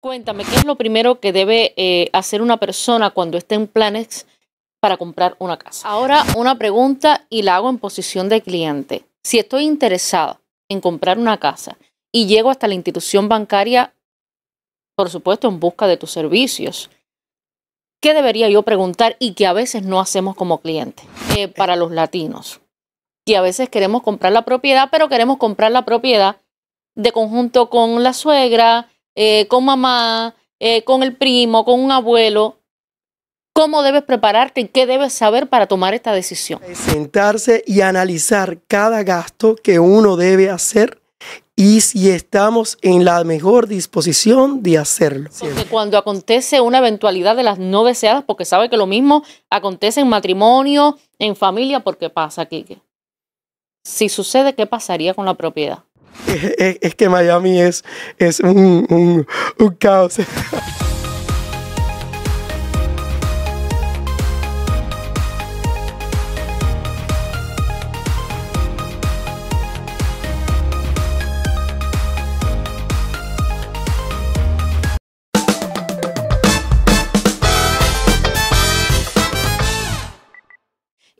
Cuéntame, ¿qué es lo primero que debe eh, hacer una persona cuando esté en planes para comprar una casa? Ahora una pregunta y la hago en posición de cliente. Si estoy interesada en comprar una casa y llego hasta la institución bancaria, por supuesto, en busca de tus servicios, ¿qué debería yo preguntar y que a veces no hacemos como cliente eh, para los latinos? Que a veces queremos comprar la propiedad, pero queremos comprar la propiedad de conjunto con la suegra, eh, con mamá, eh, con el primo, con un abuelo, cómo debes prepararte y qué debes saber para tomar esta decisión. Sentarse y analizar cada gasto que uno debe hacer y si estamos en la mejor disposición de hacerlo. Porque cuando acontece una eventualidad de las no deseadas, porque sabe que lo mismo acontece en matrimonio, en familia, porque pasa, Kike. Si sucede, ¿qué pasaría con la propiedad? es, que Miami es, es un, un, caos.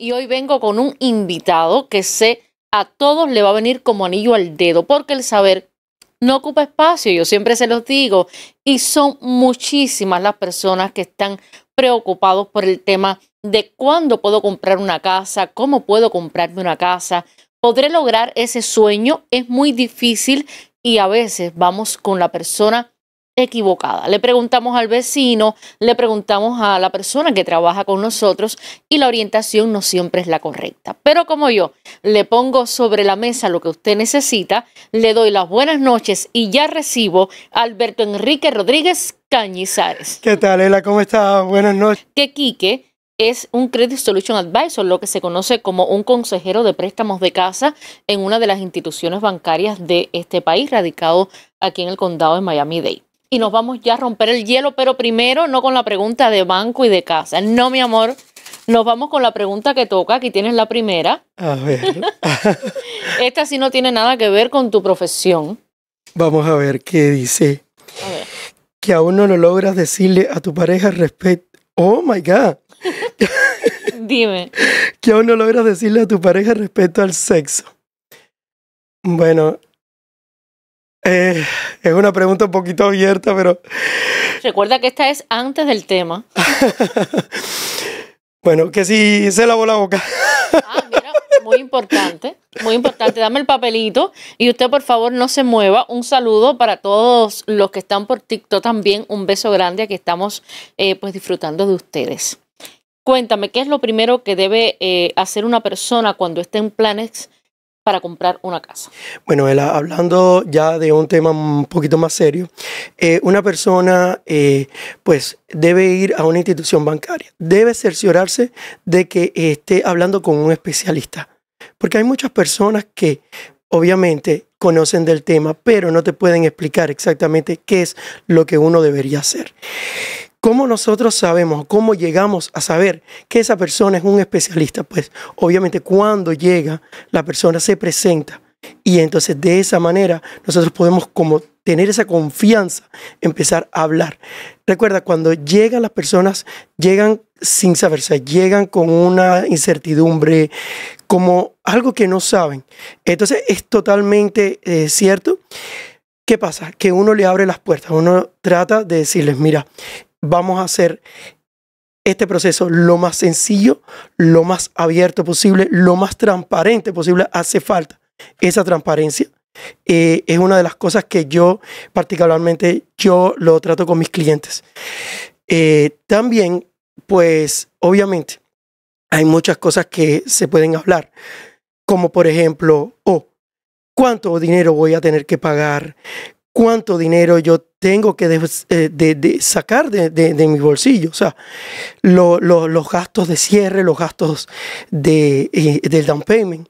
y hoy vengo con un invitado que se a todos le va a venir como anillo al dedo, porque el saber no ocupa espacio, yo siempre se los digo, y son muchísimas las personas que están preocupados por el tema de cuándo puedo comprar una casa, cómo puedo comprarme una casa, podré lograr ese sueño, es muy difícil y a veces vamos con la persona equivocada. Le preguntamos al vecino, le preguntamos a la persona que trabaja con nosotros y la orientación no siempre es la correcta. Pero como yo le pongo sobre la mesa lo que usted necesita, le doy las buenas noches y ya recibo Alberto Enrique Rodríguez Cañizares. ¿Qué tal, Ela? ¿Cómo está? Buenas noches. Que Quique es un Credit Solution Advisor, lo que se conoce como un consejero de préstamos de casa en una de las instituciones bancarias de este país, radicado aquí en el condado de Miami-Dade y nos vamos ya a romper el hielo, pero primero no con la pregunta de banco y de casa. No, mi amor, nos vamos con la pregunta que toca. Aquí tienes la primera. A ver. Esta sí no tiene nada que ver con tu profesión. Vamos a ver qué dice. A ver. Que aún no logras decirle a tu pareja respecto. Oh my God. Dime. Que aún no logras decirle a tu pareja respecto al sexo. Bueno, eh, es una pregunta un poquito abierta, pero... Recuerda que esta es antes del tema. bueno, que si se lavó la boca. ah, mira, muy importante, muy importante. Dame el papelito y usted por favor no se mueva. Un saludo para todos los que están por TikTok también. Un beso grande, a que estamos eh, pues disfrutando de ustedes. Cuéntame, ¿qué es lo primero que debe eh, hacer una persona cuando esté en planes para comprar una casa. Bueno, hablando ya de un tema un poquito más serio, eh, una persona eh, pues debe ir a una institución bancaria, debe cerciorarse de que esté hablando con un especialista, porque hay muchas personas que obviamente conocen del tema, pero no te pueden explicar exactamente qué es lo que uno debería hacer. ¿Cómo nosotros sabemos, cómo llegamos a saber que esa persona es un especialista? Pues obviamente cuando llega, la persona se presenta y entonces de esa manera nosotros podemos como tener esa confianza, empezar a hablar. Recuerda, cuando llegan las personas, llegan sin saberse, llegan con una incertidumbre, como algo que no saben. Entonces es totalmente eh, cierto. ¿Qué pasa? Que uno le abre las puertas, uno trata de decirles, mira, vamos a hacer este proceso lo más sencillo, lo más abierto posible, lo más transparente posible. Hace falta esa transparencia. Eh, es una de las cosas que yo particularmente yo lo trato con mis clientes. Eh, también, pues obviamente, hay muchas cosas que se pueden hablar, como por ejemplo, oh, ¿cuánto dinero voy a tener que pagar? cuánto dinero yo tengo que eh, de, sacar de, mi bolsillo. O sea, los gastos de cierre, los gastos de, eh, del down payment.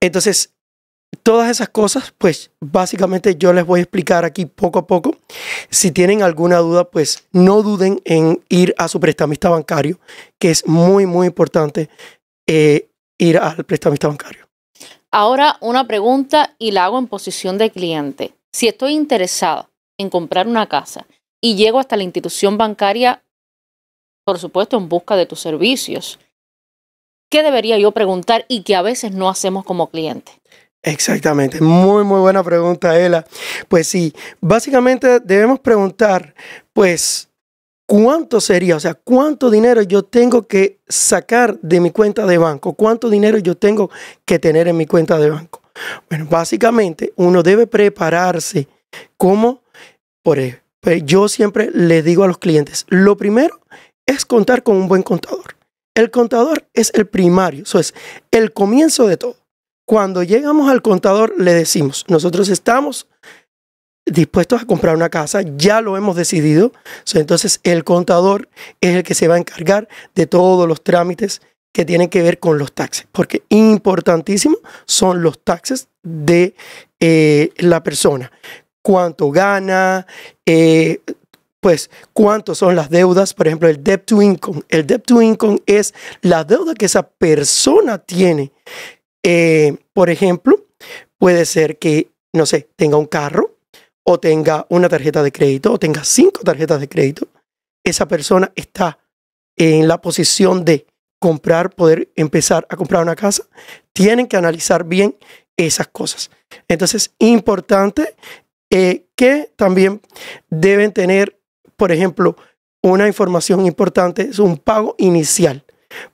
Entonces, todas esas cosas, pues básicamente yo les voy a explicar aquí poco a poco. Si tienen alguna duda, pues no duden en ir a su prestamista bancario, que es muy, muy importante eh, ir al prestamista bancario. Ahora una pregunta y la hago en posición de cliente. Si estoy interesado en comprar una casa y llego hasta la institución bancaria, por supuesto, en busca de tus servicios, ¿qué debería yo preguntar y que a veces no hacemos como cliente? Exactamente, muy muy buena pregunta, Ela. Pues sí, básicamente debemos preguntar, pues, ¿cuánto sería? O sea, ¿cuánto dinero yo tengo que sacar de mi cuenta de banco? ¿Cuánto dinero yo tengo que tener en mi cuenta de banco? Bueno, básicamente uno debe prepararse como, por eso pues yo siempre le digo a los clientes, lo primero es contar con un buen contador. El contador es el primario, eso es el comienzo de todo. Cuando llegamos al contador le decimos, nosotros estamos dispuestos a comprar una casa, ya lo hemos decidido. Entonces el contador es el que se va a encargar de todos los trámites que tiene que ver con los taxes, porque importantísimo son los taxes de eh, la persona. Cuánto gana, eh, pues cuánto son las deudas, por ejemplo, el debt to income. El debt to income es la deuda que esa persona tiene. Eh, por ejemplo, puede ser que, no sé, tenga un carro o tenga una tarjeta de crédito o tenga cinco tarjetas de crédito. Esa persona está en la posición de comprar, poder empezar a comprar una casa, tienen que analizar bien esas cosas. Entonces, importante eh, que también deben tener, por ejemplo, una información importante, es un pago inicial.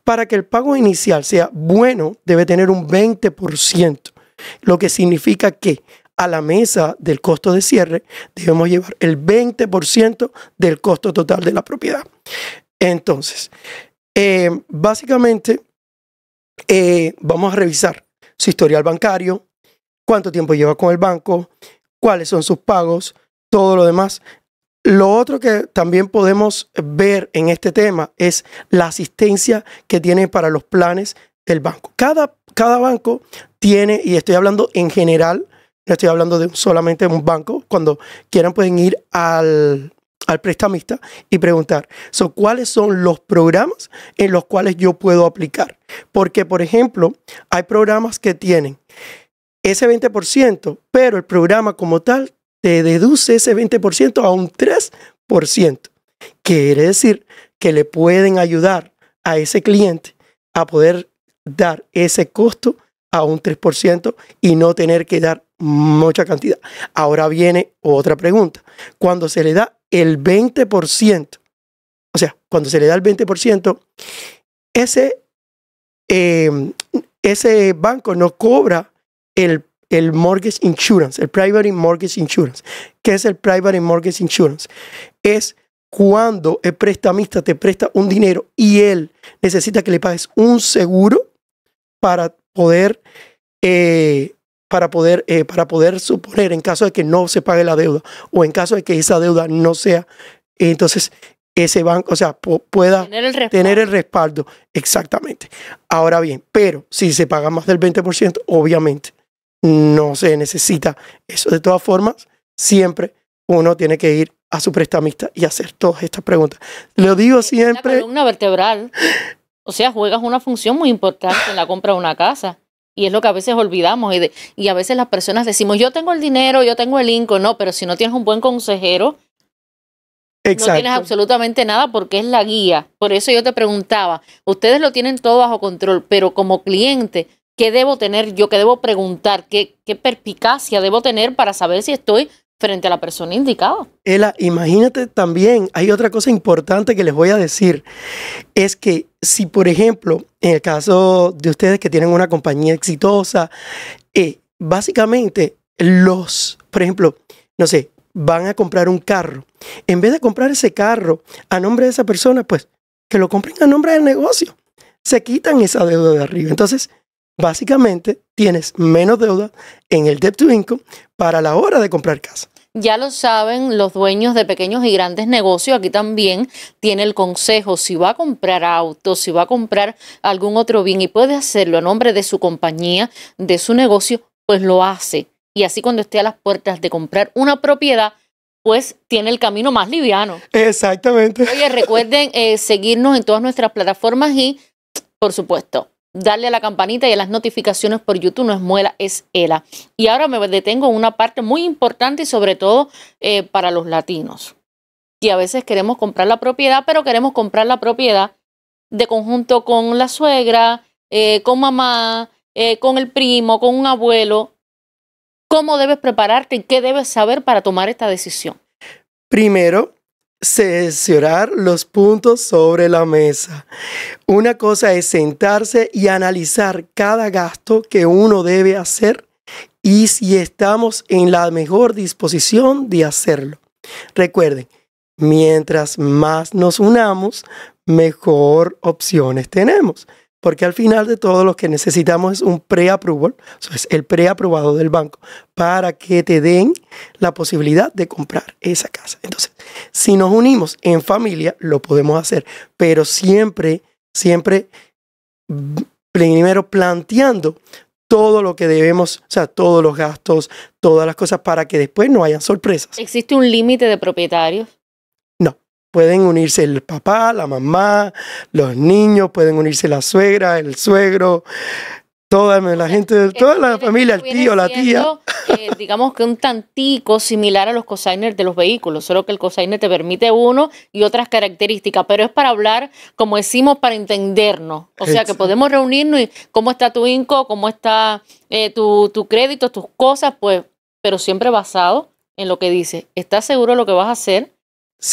Para que el pago inicial sea bueno, debe tener un 20%, lo que significa que a la mesa del costo de cierre debemos llevar el 20% del costo total de la propiedad. Entonces, eh, básicamente, eh, vamos a revisar su historial bancario, cuánto tiempo lleva con el banco, cuáles son sus pagos, todo lo demás. Lo otro que también podemos ver en este tema es la asistencia que tiene para los planes del banco. Cada, cada banco tiene, y estoy hablando en general, no estoy hablando de solamente un banco, cuando quieran pueden ir al, al prestamista y preguntar, so, ¿cuáles son los programas en los cuales yo puedo aplicar? Porque, por ejemplo, hay programas que tienen ese 20%, pero el programa como tal te deduce ese 20% a un 3%. Quiere decir que le pueden ayudar a ese cliente a poder dar ese costo a un 3% y no tener que dar mucha cantidad. Ahora viene otra pregunta. Cuando se le da el 20%, o sea, cuando se le da el 20%, ese, eh, ese banco no cobra el, el mortgage insurance, el private mortgage insurance. ¿Qué es el private mortgage insurance? Es cuando el prestamista te presta un dinero y él necesita que le pagues un seguro para poder eh, para poder, eh, para poder suponer en caso de que no se pague la deuda o en caso de que esa deuda no sea, entonces ese banco, o sea, pueda tener el, respaldo. Exactamente. Ahora bien, pero si se paga más del 20%, obviamente no se necesita eso. De todas formas, siempre uno tiene que ir a su prestamista y hacer todas estas preguntas. Lo digo siempre. una vertebral. O sea, juegas una función muy importante en la compra de una casa. Y es lo que a veces olvidamos y, y a veces las personas decimos, yo tengo el dinero, yo tengo el inco, no, pero si no tienes un buen consejero, no tienes absolutamente nada porque es la guía. Por eso yo te preguntaba, ustedes lo tienen todo bajo control, pero como cliente, ¿qué debo tener yo? ¿Qué debo preguntar? ¿Qué, perspicacia debo tener para saber si estoy frente a la persona indicada. Ella, imagínate también, hay otra cosa importante que les voy a decir, es que si, por ejemplo, en el caso de ustedes que tienen una compañía exitosa, eh, básicamente los, por ejemplo, no sé, van a comprar un carro. En vez de comprar ese carro a nombre de esa persona, pues que lo compren a nombre del negocio. Se quitan esa deuda de arriba. Entonces, básicamente tienes menos deuda en el debt to income para la hora de comprar casa. Ya lo saben los dueños de pequeños y grandes negocios. Aquí también tiene el consejo si va a comprar autos, si va a comprar algún otro bien y puede hacerlo a nombre de su compañía, de su negocio, pues lo hace. Y así cuando esté a las puertas de comprar una propiedad, pues tiene el camino más liviano. Exactamente. Oye, recuerden eh, seguirnos en todas nuestras plataformas y, por supuesto, darle a la campanita y a las notificaciones por YouTube. No es muela, es ELA. Y ahora me detengo en una parte muy importante y sobre todo eh, para los latinos. Que a veces queremos comprar la propiedad, pero queremos comprar la propiedad de conjunto con la suegra, eh, con mamá, eh, con el primo, con un abuelo. ¿Cómo debes prepararte y qué debes saber para tomar esta decisión? Primero, Cesionar los puntos sobre la mesa. Una cosa es sentarse y analizar cada gasto que uno debe hacer y si estamos en la mejor disposición de hacerlo. Recuerden, mientras más nos unamos, mejor opciones tenemos. Porque al final de todo lo que necesitamos es un pre-approval, es el preaprobado del banco, para que te den la posibilidad de comprar esa casa. Entonces, si nos unimos en familia, lo podemos hacer, pero siempre, siempre, mm, primero planteando todo lo que debemos, o sea, todos los gastos, todas las cosas para que después no hayan sorpresas. ¿Existe un límite de propietarios? Pueden unirse el papá, la mamá, los niños, pueden unirse la suegra, el suegro, toda la gente, eh, toda la familia, el tío, la tía. Eh, digamos que un tantico similar a los cosigners de los vehículos, solo que el cosigner te permite uno y otras características, pero es para hablar, como decimos, para entendernos. O sea que podemos reunirnos y cómo está tu INCO, cómo está eh, tu, crédito, tus cosas, pues, pero siempre basado en lo que dice. ¿Estás seguro de lo que vas a hacer?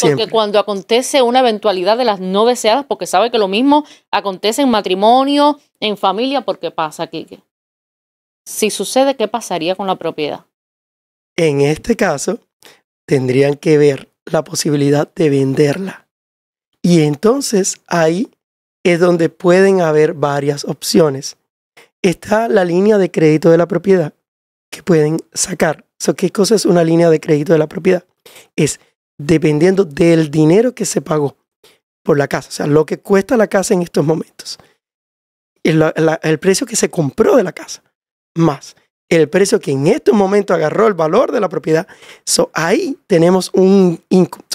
Porque cuando acontece una eventualidad de las no deseadas, porque sabe que lo mismo acontece en matrimonio, en familia, porque pasa, que Si sucede, ¿qué pasaría con la propiedad? En este caso, tendrían que ver la posibilidad de venderla. Y entonces ahí es donde pueden haber varias opciones. Está la línea de crédito de la propiedad que pueden sacar. ¿Qué cosa es una línea de crédito de la propiedad? Es dependiendo del dinero que se pagó por la casa, o sea, lo que cuesta la casa en estos momentos, el, precio que se compró de la casa, más el precio que en estos momentos agarró el valor de la propiedad. So, ahí tenemos un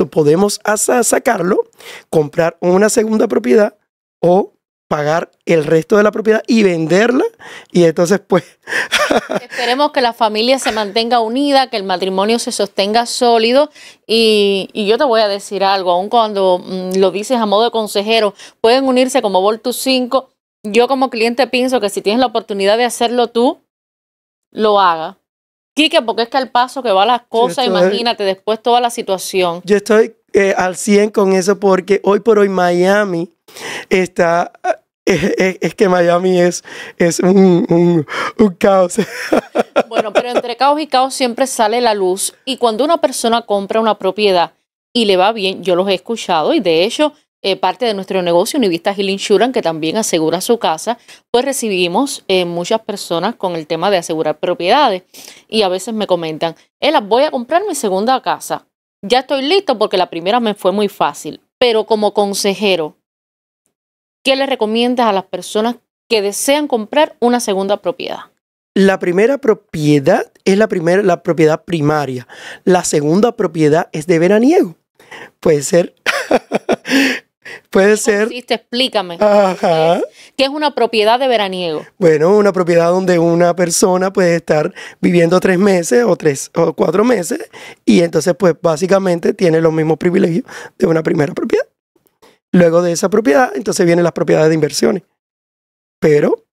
podemos sacarlo, comprar una segunda propiedad o pagar el resto de la propiedad y venderla. Y entonces, pues... Esperemos que la familia se mantenga unida, que el matrimonio se sostenga sólido. Y, yo te voy a decir algo, aun cuando mm, lo dices a modo de consejero, pueden unirse como Voltus 5. Yo como cliente pienso que si tienes la oportunidad de hacerlo tú, lo haga. Quique, porque es que al paso que va las cosas, imagínate después toda la situación. Yo estoy eh, al 100 con eso porque hoy por hoy Miami está es, que Miami es, es un, caos. Bueno, pero entre caos y caos siempre sale la luz. Y cuando una persona compra una propiedad y le va bien, yo los he escuchado y de hecho eh, parte de nuestro negocio Univista Hill Insurance, que también asegura su casa, pues recibimos eh, muchas personas con el tema de asegurar propiedades. Y a veces me comentan, voy a comprar mi segunda casa. Ya estoy listo porque la primera me fue muy fácil. Pero como consejero, ¿qué le recomiendas a las personas que desean comprar una segunda propiedad? La primera propiedad es la, primera, la propiedad primaria. La segunda propiedad es de veraniego. Puede ser. Puede oh, ser. Explícame. ¿Qué es una propiedad de veraniego? Bueno, una propiedad donde una persona puede estar viviendo tres meses o tres o cuatro meses y entonces, pues básicamente tiene los mismos privilegios de una primera propiedad. Luego de esa propiedad, entonces vienen las propiedades de inversiones. Pero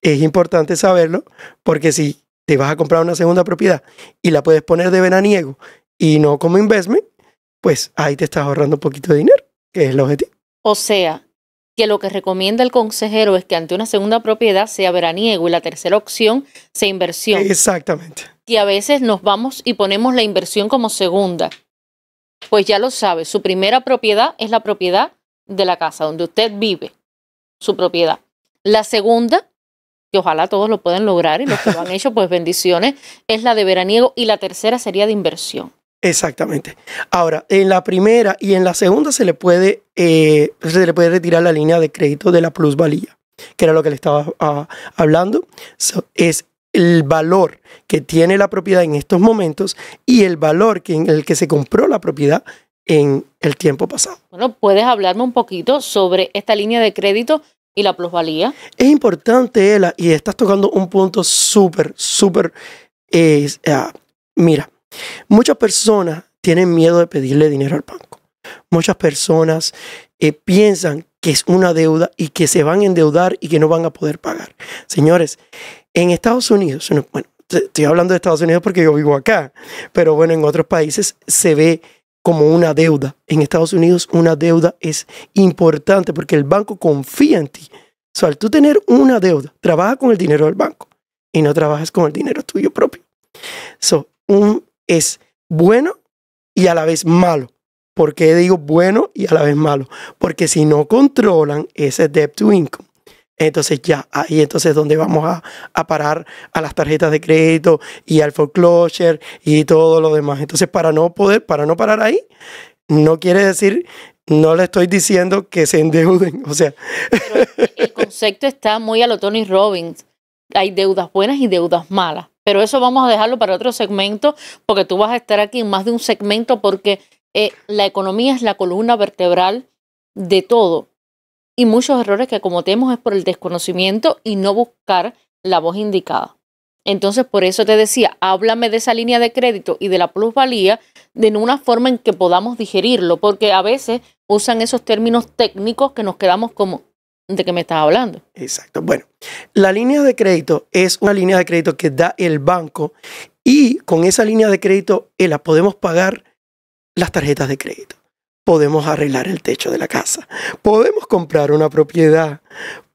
es importante saberlo porque si te vas a comprar una segunda propiedad y la puedes poner de veraniego y no como investment, pues ahí te estás ahorrando un poquito de dinero, que es el objetivo. O sea, que lo que recomienda el consejero es que ante una segunda propiedad sea veraniego y la tercera opción sea inversión. Exactamente. Y a veces nos vamos y ponemos la inversión como segunda pues ya lo sabe, su primera propiedad es la propiedad de la casa donde usted vive, su propiedad. La segunda, que ojalá todos lo puedan lograr y los que lo han hecho, pues bendiciones, es la de veraniego y la tercera sería de inversión. Exactamente. Ahora, en la primera y en la segunda se le puede, eh, se le puede retirar la línea de crédito de la plusvalía, que era lo que le estaba ah, hablando. es el valor que tiene la propiedad en estos momentos y el valor que en el que se compró la propiedad en el tiempo pasado. Bueno, ¿puedes hablarme un poquito sobre esta línea de crédito y la plusvalía? Es importante, Ela, y estás tocando un punto súper, súper... Eh, ah, mira, muchas personas tienen miedo de pedirle dinero al banco. Muchas personas eh, piensan que es una deuda y que se van a endeudar y que no van a poder pagar. Señores, en Estados Unidos, bueno, estoy hablando de Estados Unidos porque yo vivo acá, pero bueno, en otros países se ve como una deuda. En Estados Unidos una deuda es importante porque el banco confía en ti. O sea, al tú tener una deuda, trabajas con el dinero del banco y no trabajas con el dinero tuyo propio. So, un es bueno y a la vez malo. ¿Por qué digo bueno y a la vez malo? Porque si no controlan ese debt to income, entonces ya, ahí entonces donde vamos a, parar a las tarjetas de crédito y al foreclosure y todo lo demás. Entonces para no poder, para no parar ahí, no quiere decir, no le estoy diciendo que se endeuden, o sea. el concepto está muy a lo Tony Robbins. Hay deudas buenas y deudas malas. Pero eso vamos a dejarlo para otro segmento porque tú vas a estar aquí en más de un segmento porque eh, la economía es la columna vertebral de todo y muchos errores que cometemos es por el desconocimiento y no buscar la voz indicada. Entonces, por eso te decía, háblame de esa línea de crédito y de la plusvalía de una forma en que podamos digerirlo, porque a veces usan esos términos técnicos que nos quedamos como, ¿de qué me estás hablando? Exacto. Bueno, la línea de crédito es una línea de crédito que da el banco y con esa línea de crédito eh, la podemos pagar las tarjetas de crédito podemos arreglar el techo de la casa, podemos comprar una propiedad,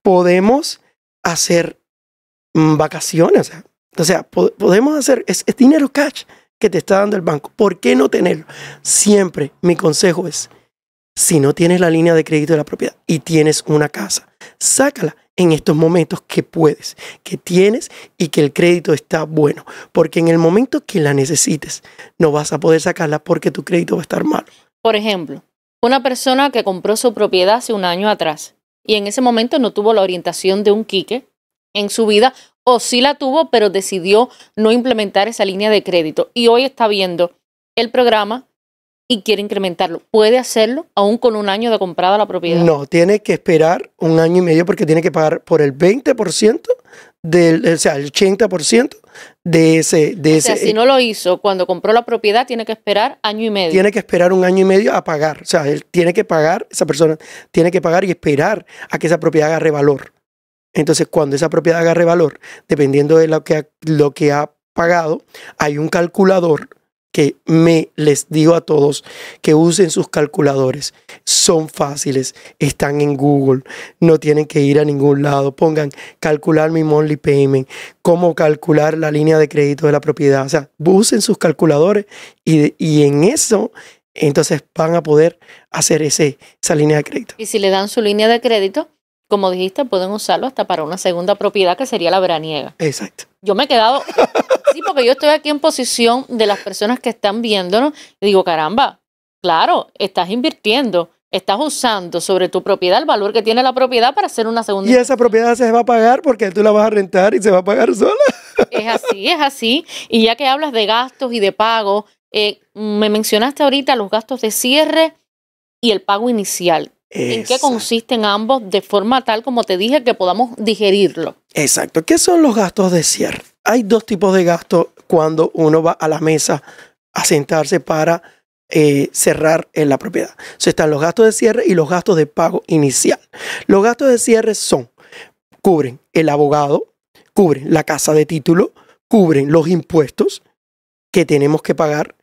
podemos hacer mm, vacaciones. O sea, podemos hacer, es dinero cash que te está dando el banco. ¿Por qué no tenerlo? Siempre mi consejo es, si no tienes la línea de crédito de la propiedad y tienes una casa, sácala en estos momentos que puedes, que tienes y que el crédito está bueno, porque en el momento que la necesites no vas a poder sacarla porque tu crédito va a estar malo. Por ejemplo, una persona que compró su propiedad hace un año atrás y en ese momento no tuvo la orientación de un quique en su vida o sí la tuvo pero decidió no implementar esa línea de crédito y hoy está viendo el programa y quiere incrementarlo. ¿Puede hacerlo aún con un año de comprada la propiedad? No, tiene que esperar un año y medio porque tiene que pagar por el 20% del o sea, el 80% de ese... De o ese, sea, si no lo hizo, cuando compró la propiedad tiene que esperar año y medio. Tiene que esperar un año y medio a pagar. O sea, él tiene que pagar, esa persona tiene que pagar y esperar a que esa propiedad agarre valor. Entonces, cuando esa propiedad agarre valor, dependiendo de lo que lo que ha pagado, hay un calculador que me les digo a todos que usen sus calculadores. Son fáciles, están en Google, no tienen que ir a ningún lado. Pongan calcular mi monthly payment, cómo calcular la línea de crédito de la propiedad. O sea, usen sus calculadores y, y en eso entonces van a poder hacer ese, esa línea de crédito. Y si le dan su línea de crédito, como dijiste, pueden usarlo hasta para una segunda propiedad que sería la veraniega. Exacto. Yo me he quedado Sí, porque yo estoy aquí en posición de las personas que están viéndonos. digo, caramba, claro, estás invirtiendo estás usando sobre tu propiedad el valor que tiene la propiedad para hacer una segunda. Y esa propiedad se va a pagar porque tú la vas a rentar y se va a pagar sola. Es así, es así. Y ya que hablas de gastos y de pago, eh, me mencionaste ahorita los gastos de cierre y el pago inicial. ¿En qué consisten ambos de forma tal como te dije que podamos digerirlo? Exacto. ¿Qué son los gastos de cierre? Hay dos tipos de gastos cuando uno va a la mesa a sentarse para eh, cerrar en la propiedad. están los gastos de cierre y los gastos de pago inicial. Los gastos de cierre son, cubren el abogado, cubren la casa de título, cubren los impuestos que tenemos que pagar,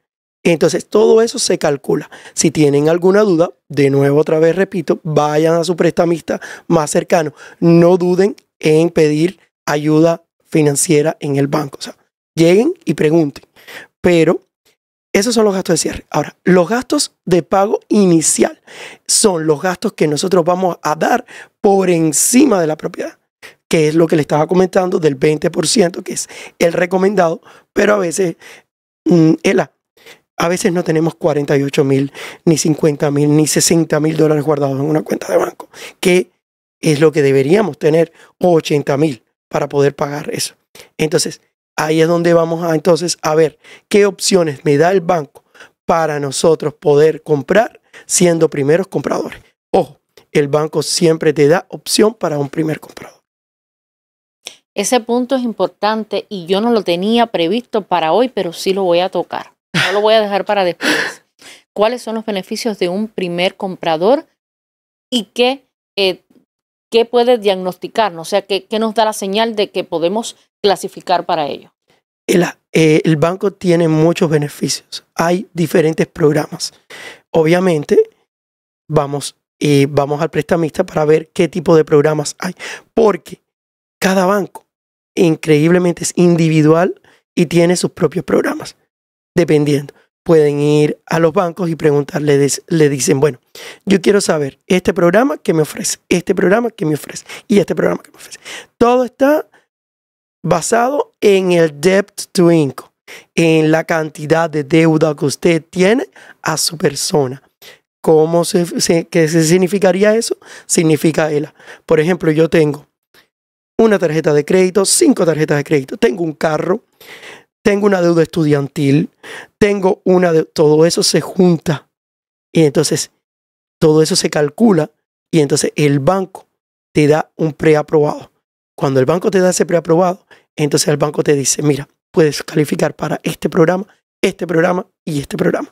entonces, todo eso se calcula. Si tienen alguna duda, de nuevo, otra vez repito, vayan a su prestamista más cercano. No duden en pedir ayuda financiera en el banco. O sea, lleguen y pregunten. Pero esos son los gastos de cierre. Ahora, los gastos de pago inicial son los gastos que nosotros vamos a dar por encima de la propiedad, que es lo que le estaba comentando del 20%, que es el recomendado, pero a veces mmm, la... A veces no tenemos 48 mil, ni 50 mil, ni 60 mil dólares guardados en una cuenta de banco, que es lo que deberíamos tener, o 80 mil para poder pagar eso. Entonces, ahí es donde vamos a entonces a ver qué opciones me da el banco para nosotros poder comprar siendo primeros compradores. Ojo, el banco siempre te da opción para un primer comprador. Ese punto es importante y yo no lo tenía previsto para hoy, pero sí lo voy a tocar. No lo voy a dejar para después. ¿Cuáles son los beneficios de un primer comprador y qué, eh, puede diagnosticarnos? O sea, ¿qué, nos da la señal de que podemos clasificar para ello? El, eh, banco tiene muchos beneficios. Hay diferentes programas. Obviamente, vamos, eh, vamos al prestamista para ver qué tipo de programas hay. Porque cada banco increíblemente es individual y tiene sus propios programas dependiendo. Pueden ir a los bancos y preguntarle le dicen, bueno, yo quiero saber este programa que me ofrece, este programa que me ofrece y este programa que me ofrece. Todo está basado en el debt to income, en la cantidad de deuda que usted tiene a su persona. ¿Cómo se, se qué significaría eso? Significa ella. Por ejemplo, yo tengo una tarjeta de crédito, cinco tarjetas de crédito, tengo un carro, tengo una deuda estudiantil, tengo una de todo eso se junta y entonces todo eso se calcula y entonces el banco te da un preaprobado. Cuando el banco te da ese preaprobado, entonces el banco te dice, mira, puedes calificar para este programa, este programa y este programa.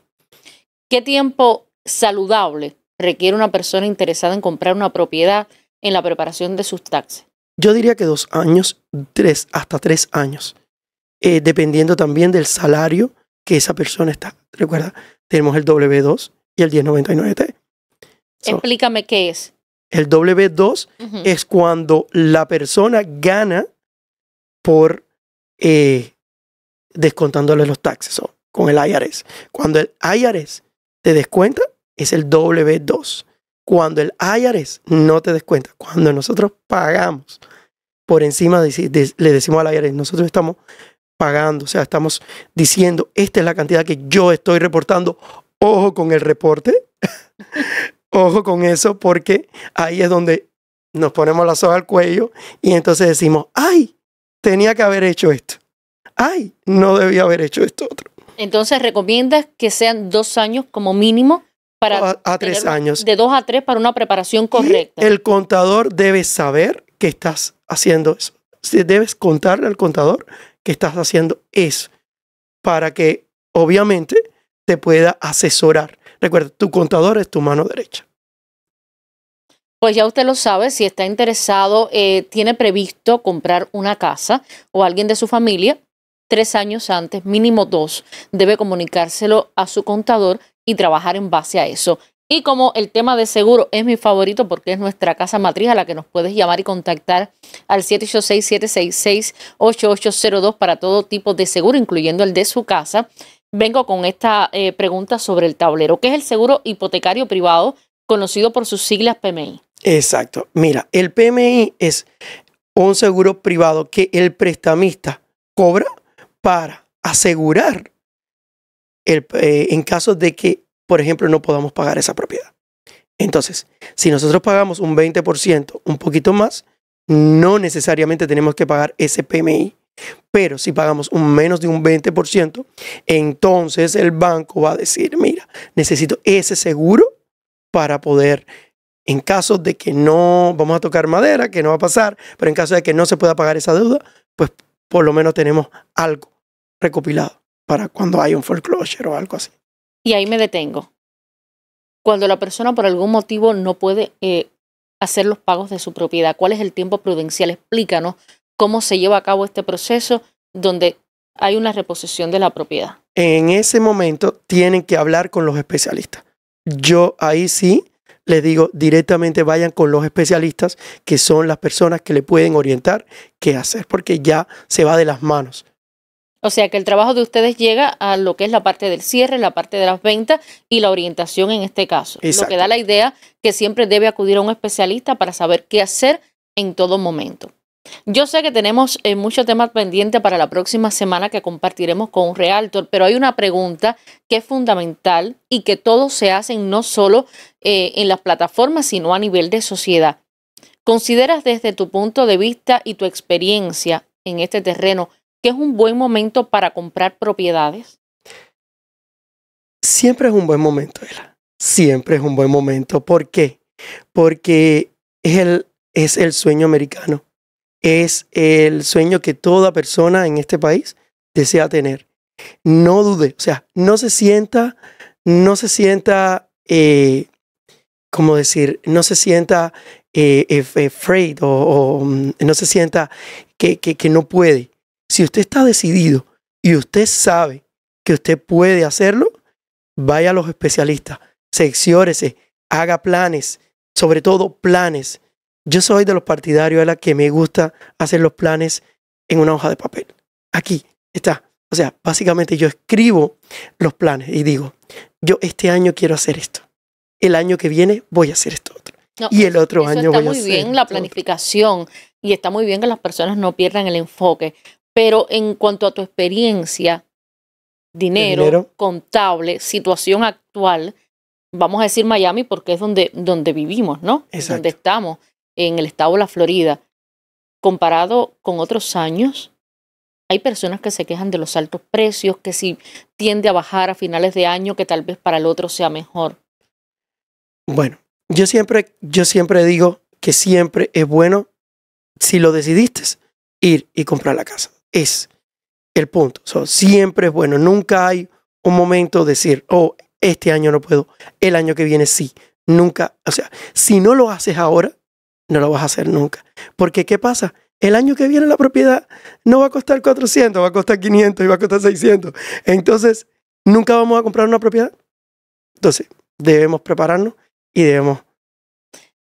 ¿Qué tiempo saludable requiere una persona interesada en comprar una propiedad en la preparación de sus taxes? Yo diría que dos años, tres, hasta tres años. Eh, dependiendo también del salario que esa persona está. Recuerda, tenemos el W2 y el 1099T. Explícame qué es. El W2 es cuando la persona gana por eh, descontándole los taxes o con el IRS. Cuando el IRS te descuenta, es el W2. Cuando el IRS no te descuenta, cuando nosotros pagamos por encima, de, le decimos al IRS, nosotros estamos pagando, o sea, estamos diciendo, esta es la cantidad que yo estoy reportando. Ojo con el reporte, ojo con eso, porque ahí es donde nos ponemos la soga al cuello y entonces decimos, ay, tenía que haber hecho esto, ay, no debía haber hecho esto otro. Entonces, ¿recomiendas que sean dos años como mínimo? Para a, tres años. De dos a tres para una preparación correcta. el contador debe saber que estás haciendo eso. Debes contarle al contador que estás haciendo es para que obviamente te pueda asesorar. Recuerda, tu contador es tu mano derecha. Pues ya usted lo sabe, si está interesado, eh, tiene previsto comprar una casa o alguien de su familia, tres años antes, mínimo dos, debe comunicárselo a su contador y trabajar en base a eso. Y como el tema de seguro es mi favorito porque es nuestra casa matriz a la que nos puedes llamar y contactar al 786-766-8802 para todo tipo de seguro, incluyendo el de su casa, vengo con esta eh, pregunta sobre el tablero. que es el seguro hipotecario privado conocido por sus siglas PMI? Exacto. Mira, el PMI es un seguro privado que el prestamista cobra para asegurar eh, en caso de que por ejemplo, no podamos pagar esa propiedad. Entonces, si nosotros pagamos un 20%, un poquito más, no necesariamente tenemos que pagar ese PMI. Pero si pagamos un menos de un 20%, entonces el banco va a decir, mira, necesito ese seguro para poder, en caso de que no vamos a tocar madera, que no va a pasar, pero en caso de que no se pueda pagar esa deuda, pues por lo menos tenemos algo recopilado para cuando hay un foreclosure o algo así. Y ahí me detengo. Cuando la persona por algún motivo no puede eh, hacer los pagos de su propiedad, ¿cuál es el tiempo prudencial? Explícanos cómo se lleva a cabo este proceso donde hay una reposición de la propiedad. En ese momento tienen que hablar con los especialistas. Yo ahí sí les digo directamente vayan con los especialistas que son las personas que le pueden orientar qué hacer porque ya se va de las manos. O sea que el trabajo de ustedes llega a lo que es la parte del cierre, la parte de las ventas y la orientación en este caso. Lo que da la idea que siempre debe acudir a un especialista para saber qué hacer en todo momento. Yo sé que tenemos eh, muchos temas pendientes pendiente para la próxima semana que compartiremos con realtor, pero hay una pregunta que es fundamental y que todos se hacen no solo eh, en las plataformas, sino a nivel de sociedad. ¿Consideras desde tu punto de vista y tu experiencia en este terreno es un buen momento para comprar propiedades? Siempre es un buen momento, Ela. Siempre es un buen momento. ¿Por qué? Porque es el, es el sueño americano. Es el sueño que toda persona en este país desea tener. No dude, o sea, no se sienta, no se sienta, eh, ¿cómo decir? No se sienta eh, afraid o, mm, no se sienta que, que no puede. Si usted está decidido y usted sabe que usted puede hacerlo, vaya a los especialistas, secciórese, haga planes, sobre todo planes. Yo soy de los partidarios de la que me gusta hacer los planes en una hoja de papel. Aquí está. O sea, básicamente yo escribo los planes y digo, yo este año quiero hacer esto. El año que viene voy a hacer esto otro. y el otro año voy a hacer. Está muy bien la planificación y está muy bien que las personas no pierdan el enfoque, pero en cuanto a tu experiencia, dinero, contable, situación actual, vamos a decir Miami porque es donde, donde vivimos, ¿no? Exacto. Donde estamos, en el estado de la Florida. Comparado con otros años, hay personas que se quejan de los altos precios, que si tiende a bajar a finales de año, que tal vez para el otro sea mejor. Bueno, yo siempre, yo siempre digo que siempre es bueno, si lo decidiste, ir y comprar la casa es el punto. So, siempre es bueno. Nunca hay un momento de decir, oh, este año no puedo, el año que viene sí. Nunca, o sea, si no lo haces ahora, no lo vas a hacer nunca. Porque ¿qué pasa? El año que viene la propiedad no va a costar 400, va a costar 500 y va a costar 600. Entonces, nunca vamos a comprar una propiedad. Entonces, debemos prepararnos y debemos...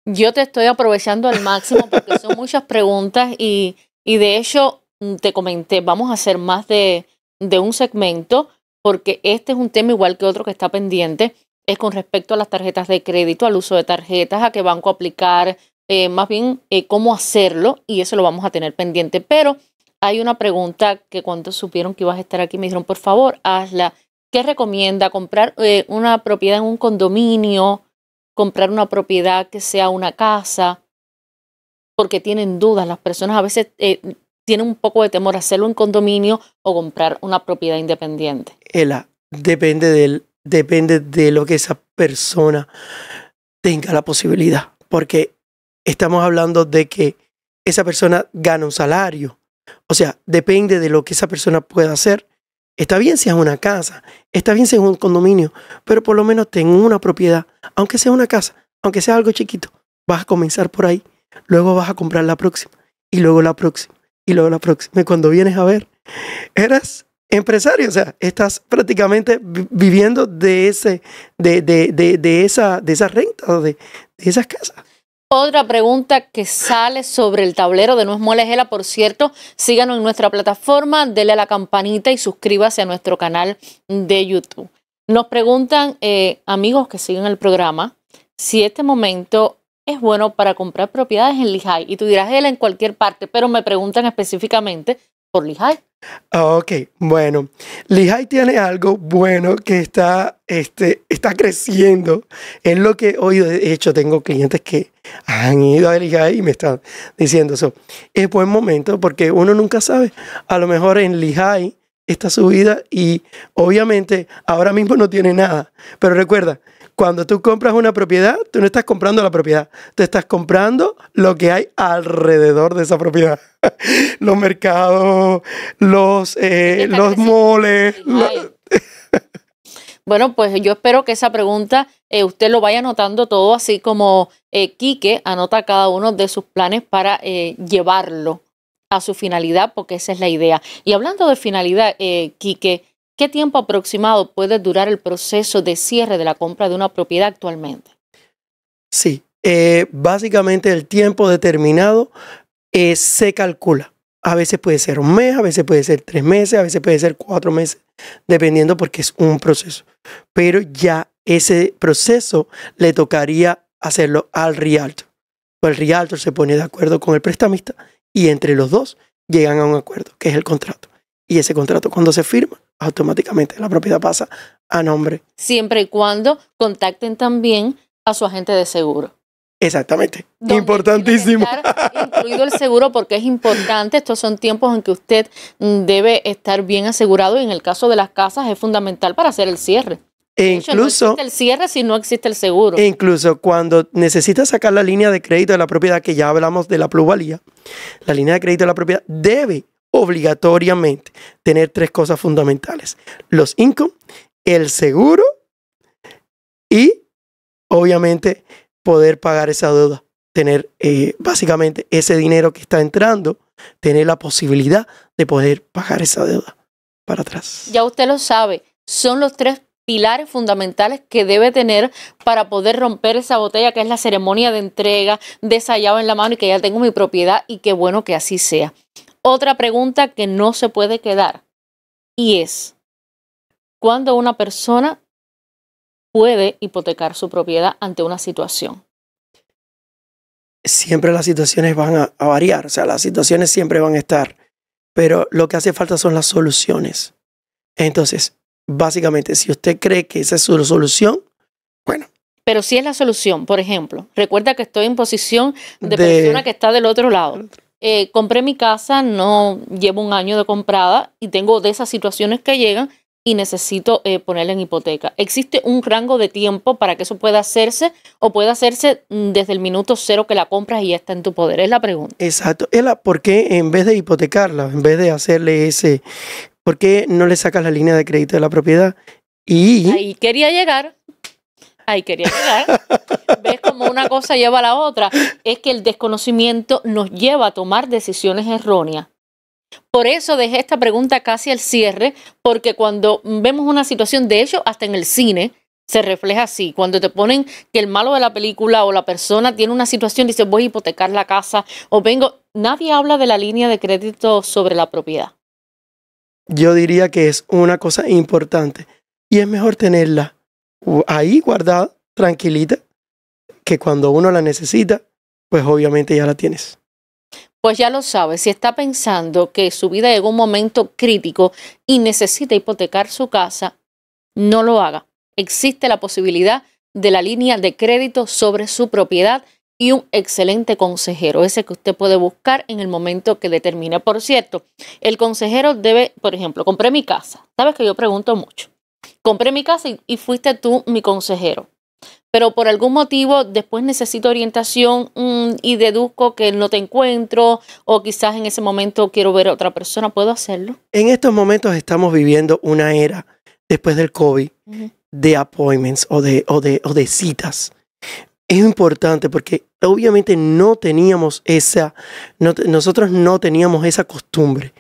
Yo te estoy aprovechando al máximo porque son muchas preguntas y, y de hecho Mm, te comenté, vamos a hacer más de, un segmento porque este es un tema igual que otro que está pendiente, es con respecto a las tarjetas de crédito, al uso de tarjetas, a qué banco aplicar, eh, más bien eh, cómo hacerlo y eso lo vamos a tener pendiente. Pero hay una pregunta que cuando supieron que ibas a estar aquí me dijeron, por favor, hazla. ¿Qué recomienda? ¿Comprar eh, una propiedad en un condominio? ¿Comprar una propiedad que sea una casa? Porque tienen dudas, las personas a veces tiene un poco de temor a hacerlo en condominio o comprar una propiedad independiente? Ella, depende, depende de lo que esa persona tenga la posibilidad, porque estamos hablando de que esa persona gana un salario. O sea, depende de lo que esa persona pueda hacer. Está bien si es una casa, está bien si es un condominio, pero por lo menos ten una propiedad, aunque sea una casa, aunque sea algo chiquito. Vas a comenzar por ahí, luego vas a comprar la próxima y luego la próxima y luego la próxima, cuando vienes a ver, eras empresario, o sea, estás prácticamente viviendo de, ese, de, esa, de esa renta, de, de esas casas. Otra pregunta que sale sobre el tablero de No es por cierto, síganos en nuestra plataforma, denle a la campanita y suscríbase a nuestro canal de YouTube. Nos preguntan, eh, amigos que siguen el programa, si este momento es bueno para comprar propiedades en Lehigh. Y tú dirás, él en cualquier parte, pero me preguntan específicamente por Lehigh. Ok, bueno, Lehigh tiene algo bueno que está, este, está creciendo. Es lo que hoy, De hecho, tengo clientes que han ido a Lehigh y me están diciendo eso. Es buen momento porque uno nunca sabe. A lo mejor en Lehigh está subida y obviamente ahora mismo no tiene nada. Pero recuerda, cuando tú compras una propiedad, tú no estás comprando la propiedad, tú estás comprando lo que hay alrededor de esa propiedad. los mercados, los, eh, los moles. bueno, pues yo espero que esa pregunta eh, usted lo vaya anotando todo, así como eh, Quique anota cada uno de sus planes para llevarlo a su finalidad, porque esa es la idea. Y hablando de finalidad, Quique, ¿Qué tiempo aproximado puede durar el proceso de cierre de la compra de una propiedad actualmente? Sí, eh, básicamente el tiempo determinado eh, se calcula. A veces puede ser un mes, a veces puede ser tres meses, a veces puede ser cuatro meses, dependiendo porque es un proceso. Pero ya ese proceso le tocaría hacerlo al realtor. el realtor se pone de acuerdo con el prestamista y entre los dos llegan a un acuerdo, que es el contrato y ese contrato cuando se firma, automáticamente la propiedad pasa a nombre. Siempre y cuando contacten también a su agente de seguro. Exactamente. Importantísimo. incluido el seguro porque es importante. Estos son tiempos en que usted mm, debe estar bien asegurado y en el caso de las casas es fundamental para hacer el cierre. E incluso, el cierre si no existe el seguro. E incluso cuando necesita sacar la línea de crédito de la propiedad, que ya hablamos de la plusvalía, la línea de crédito de la propiedad debe obligatoriamente tener tres cosas fundamentales. Los income, el seguro y obviamente poder pagar esa deuda, tener eh, básicamente ese dinero que está entrando, tener la posibilidad de poder pagar esa deuda para atrás. Ya usted lo sabe, son los tres pilares fundamentales que debe tener para poder romper esa botella que es la ceremonia de entrega de esa en la mano y que ya tengo mi propiedad y qué bueno que así sea otra pregunta que no se puede quedar y es, ¿cuándo una persona puede hipotecar su propiedad ante una situación? Siempre las situaciones van a, variar, o sea, las situaciones siempre van a estar, pero lo que hace falta son las soluciones. Entonces, básicamente, si usted cree que esa es su solución, bueno, pero si es la solución, por ejemplo, recuerda que estoy en posición de, de, persona que está del otro lado. Eh, compré mi casa, no llevo un año de comprada y tengo de esas situaciones que llegan y necesito eh, ponerla en hipoteca. ¿Existe un rango de tiempo para que eso pueda hacerse o puede hacerse mm, desde el minuto cero que la compras y está en tu poder? Es la pregunta. Exacto. Ela, ¿por qué en vez de hipotecarla, en vez de hacerle ese, ¿por qué no le sacas la línea de crédito de la propiedad? Y ahí quería llegar. Ahí quería llegar. ¿Ves cómo una cosa lleva a la otra? Es que el desconocimiento nos lleva a tomar decisiones erróneas. Por eso dejé esta pregunta casi al cierre, porque cuando vemos una situación, de hecho, hasta en el cine, se refleja así. Cuando te ponen que el malo de la película o la persona tiene una situación, dice voy a hipotecar la casa o vengo, nadie habla de la línea de crédito sobre la propiedad. Yo diría que es una cosa importante y es mejor tenerla ahí guardada, tranquilita, que cuando uno la necesita, pues obviamente ya la tienes. Pues ya lo sabe, si está pensando que su vida llega a un momento crítico y necesita hipotecar su casa, no lo haga. Existe la posibilidad de la línea de crédito sobre su propiedad y un excelente consejero, ese que usted puede buscar en el momento que determine. Por cierto, el consejero debe, por ejemplo, compré mi casa. Sabes que yo pregunto mucho compré mi casa y, fuiste tú mi consejero pero por algún motivo después necesito orientación mm, y deduzco que no te encuentro o quizás en ese momento quiero ver a otra persona, ¿puedo hacerlo? En estos momentos estamos viviendo una era después del COVID de appointments o de, o, de, citas. Es importante porque obviamente no teníamos esa, nosotros no teníamos esa costumbre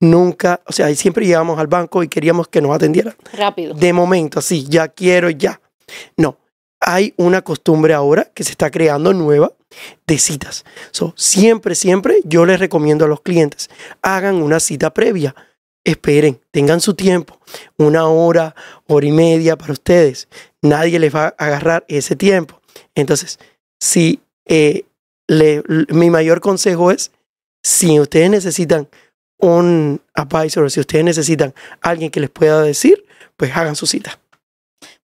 nunca, o sea, siempre llegamos al banco y queríamos que nos atendieran. Rápido. De momento, así, ya quiero, ya. No, hay una costumbre ahora que se está creando nueva de citas. siempre, siempre yo les recomiendo a los clientes, hagan una cita previa. Esperen, tengan su tiempo, una hora, hora y media para ustedes. Nadie les va a agarrar ese tiempo. Entonces, si eh, le, mi mayor consejo es, si ustedes necesitan un advisor, si ustedes necesitan alguien que les pueda decir, pues hagan su cita.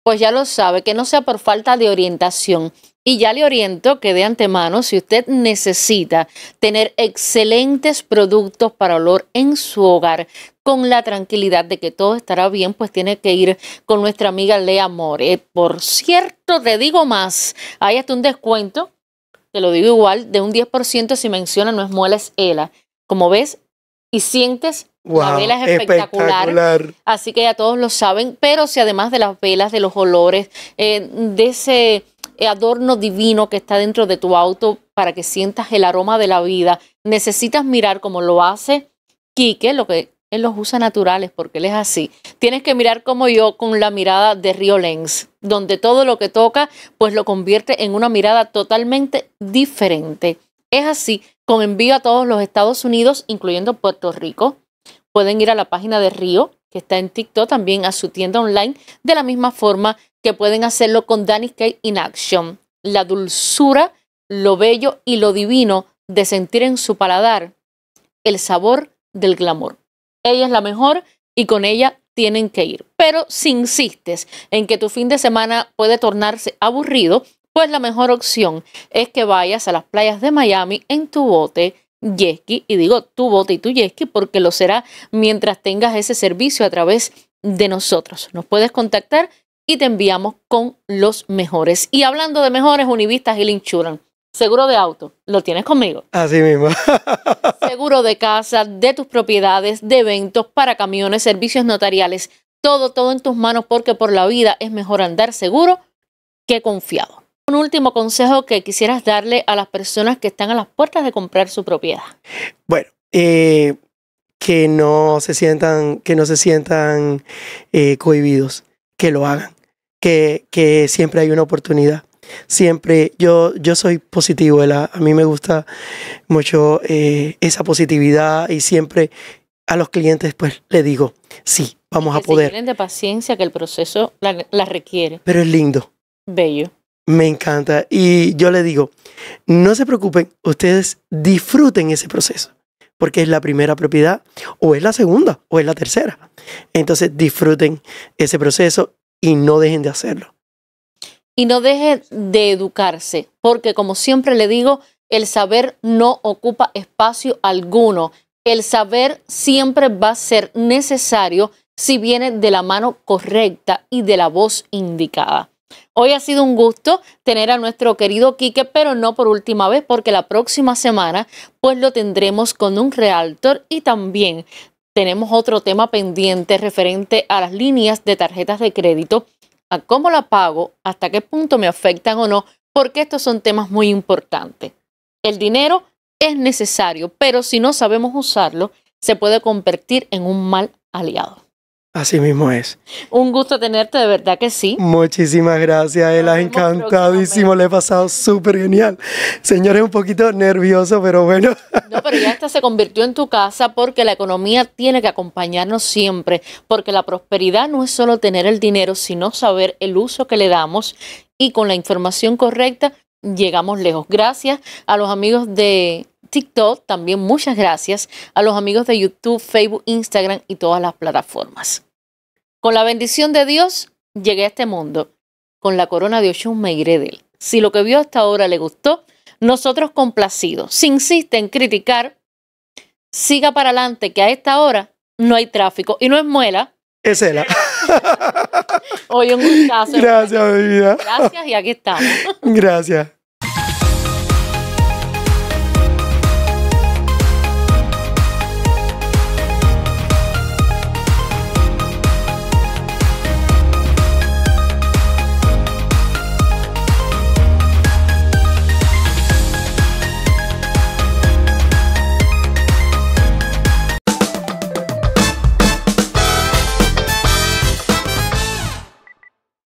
Pues ya lo sabe, que no sea por falta de orientación. Y ya le oriento que de antemano, si usted necesita tener excelentes productos para olor en su hogar, con la tranquilidad de que todo estará bien, pues tiene que ir con nuestra amiga Lea More. Por cierto, te digo más, hay hasta un descuento, te lo digo igual, de un 10% si menciona no es muela, es ELA. Como ves, y sientes la vela es espectacular. Así que ya todos lo saben, pero si además de las velas, de los olores, eh, de ese adorno divino que está dentro de tu auto para que sientas el aroma de la vida, necesitas mirar como lo hace Quique, lo que él los usa naturales porque él es así. Tienes que mirar como yo con la mirada de Rio Lens, donde todo lo que toca pues lo convierte en una mirada totalmente diferente. Es así con envío a todos los Estados Unidos, incluyendo Puerto Rico. Pueden ir a la página de Río, que está en TikTok, también a su tienda online, de la misma forma que pueden hacerlo con Danny Cake in Action. La dulzura, lo bello y lo divino de sentir en su paladar el sabor del glamour. Ella es la mejor y con ella tienen que ir. Pero si insistes en que tu fin de semana puede tornarse aburrido, pues la mejor opción es que vayas a las playas de Miami en tu bote jet y digo tu bote y tu jet porque lo será mientras tengas ese servicio a través de nosotros. Nos puedes contactar y te enviamos con los mejores. Y hablando de mejores, Univistas y linchuran Seguro de auto, lo tienes conmigo. Así mismo. Seguro de casa, de tus propiedades, de eventos, para camiones, servicios notariales. Todo, todo en tus manos porque por la vida es mejor andar seguro que confiado último consejo que quisieras darle a las personas que están a las puertas de comprar su propiedad? Bueno, eh, que no se sientan, que no se sientan eh, cohibidos, que lo hagan, que, siempre hay una oportunidad siempre yo, yo soy positivo, a mí me gusta mucho eh, esa positividad y siempre a los clientes pues le digo, sí, vamos a poder. Tienen de paciencia que el proceso la requiere. Pero es lindo. Bello. Me encanta. Y yo le digo, no se preocupen, ustedes disfruten ese proceso, porque es la primera propiedad, o es la segunda, o es la tercera. Entonces disfruten ese proceso y no dejen de hacerlo. Y no dejen de educarse, porque como siempre le digo, el saber no ocupa espacio alguno. El saber siempre va a ser necesario si viene de la mano correcta y de la voz indicada. Hoy ha sido un gusto tener a nuestro querido Quique, pero no por última vez, porque la próxima semana pues lo tendremos con un realtor y también tenemos otro tema pendiente referente a las líneas de tarjetas de crédito, a cómo la pago, hasta qué punto me afectan o no, porque estos son temas muy importantes. El dinero es necesario, pero si no sabemos usarlo, se puede convertir en un mal aliado. Así mismo es. Un gusto tenerte, de verdad que sí. Muchísimas gracias, ha encantadísimo, le he pasado súper genial. es un poquito nervioso, pero bueno. No, pero ya esta se convirtió en tu casa porque la economía tiene que acompañarnos siempre, porque la prosperidad no es solo tener el dinero, sino saber el uso que le damos y con la información correcta llegamos lejos. Gracias a los amigos de TikTok. También muchas gracias a los amigos de YouTube, Facebook, Instagram y todas las plataformas. Con la bendición de Dios, llegué a este mundo. Con la corona de Oshun me iré de él. Si lo que vio hasta ahora le gustó, nosotros complacidos. Si insiste en criticar, siga para adelante, que a esta hora no hay tráfico. Y no es muela. Es ella. Hoy un gustazo. Gracias, mi vida. Gracias y aquí estamos. Gracias.